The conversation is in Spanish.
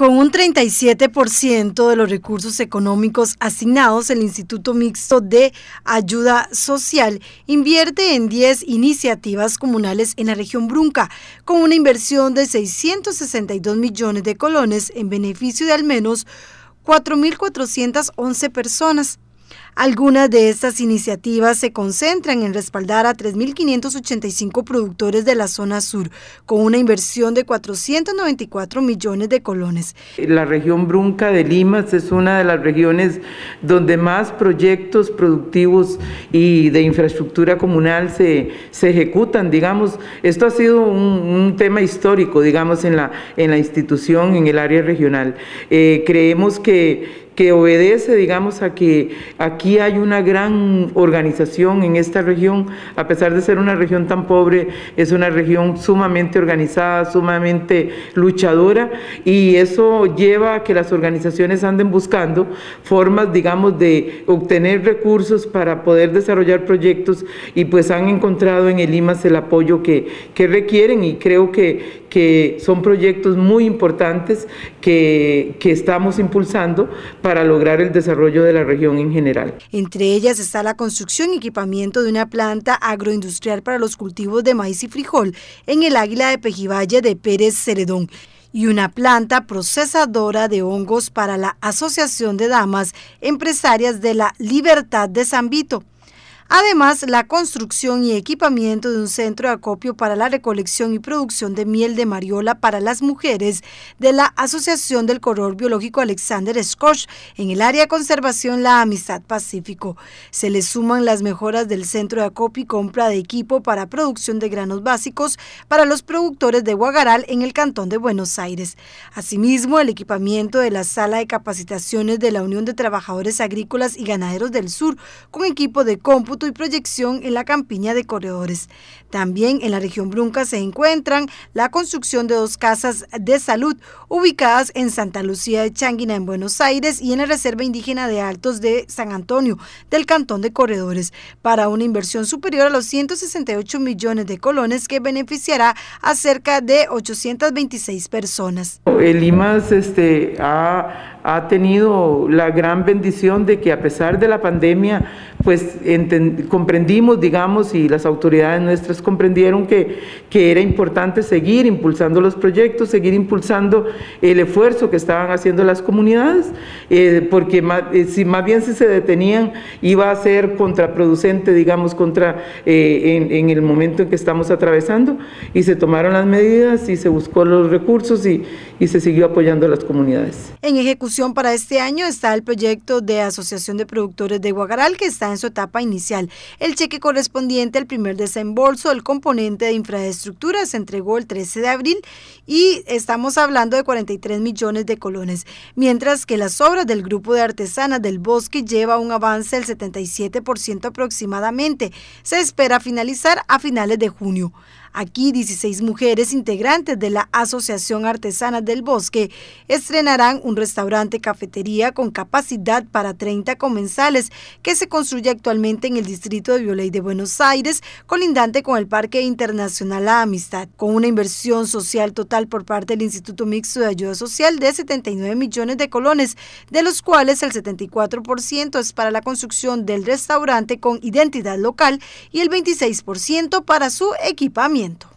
Con un 37% de los recursos económicos asignados, el Instituto Mixto de Ayuda Social invierte en 10 iniciativas comunales en la región Brunca, con una inversión de 662 millones de colones en beneficio de al menos 4.411 personas. Algunas de estas iniciativas se concentran en respaldar a 3.585 productores de la zona sur, con una inversión de 494 millones de colones. La región Brunca de Limas es una de las regiones donde más proyectos productivos y de infraestructura comunal se, ejecutan. Digamos, esto ha sido un, tema histórico, digamos, en la, en la institución, en el área regional. Eh, creemos que que obedece, digamos, a que aquí hay una gran organización en esta región, a pesar de ser una región tan pobre, es una región sumamente organizada, sumamente luchadora, y eso lleva a que las organizaciones anden buscando formas, digamos, de obtener recursos para poder desarrollar proyectos, y pues han encontrado en el IMAS el apoyo que, que requieren, y creo que, que son proyectos muy importantes que, estamos impulsando para lograr el desarrollo de la región en general. Entre ellas está la construcción y equipamiento de una planta agroindustrial para los cultivos de maíz y frijol en el Águila de Pejivalle de Pérez Ceredón y una planta procesadora de hongos para la Asociación de Damas Empresarias de la Libertad de San Vito. Además, la construcción y equipamiento de un centro de acopio para la recolección y producción de miel de mariola para las mujeres de la Asociación del Corredor Biológico Alexander Scotch en el área de conservación La Amistad Pacífico. Se le suman las mejoras del centro de acopio y compra de equipo para producción de granos básicos para los productores de Guagaral en el Cantón de Buenos Aires. Asimismo, el equipamiento de la sala de capacitaciones de la Unión de Trabajadores Agrícolas y Ganaderos del Sur con equipo de cómputo y proyección en la campiña de corredores. También en la región Brunca se encuentran la construcción de dos casas de salud ubicadas en Santa Lucía de Changuina en Buenos Aires y en la Reserva Indígena de Altos de San Antonio del Cantón de Corredores para una inversión superior a los 168 millones de colones que beneficiará a cerca de 826 personas. El IMAS este, ha, ha tenido la gran bendición de que a pesar de la pandemia pues comprendimos, digamos, y las autoridades nuestras comprendieron que, que era importante seguir impulsando los proyectos, seguir impulsando el esfuerzo que estaban haciendo las comunidades, eh, porque más, eh, si más bien si se detenían iba a ser contraproducente, digamos, contra eh, en, el momento en que estamos atravesando, y se tomaron las medidas y se buscó los recursos y, se siguió apoyando a las comunidades. En ejecución para este año está el proyecto de Asociación de Productores de Guagaral que está en su etapa inicial. El cheque correspondiente al primer desembolso del componente de infraestructura se entregó el 13 de abril y estamos hablando de 43 millones de colones, mientras que las obras del grupo de artesanas del bosque lleva un avance del 77% aproximadamente. Se espera finalizar a finales de junio. Aquí 16 mujeres integrantes de la Asociación Artesana del Bosque estrenarán un restaurante cafetería con capacidad para 30 comensales que se construye actualmente en el distrito de Violey de Buenos Aires, colindante con el Parque Internacional Amistad, con una inversión social total por parte del Instituto Mixto de Ayuda Social de 79 millones de colones, de los cuales el 74% es para la construcción del restaurante con identidad local y el 26% para su equipamiento Siento.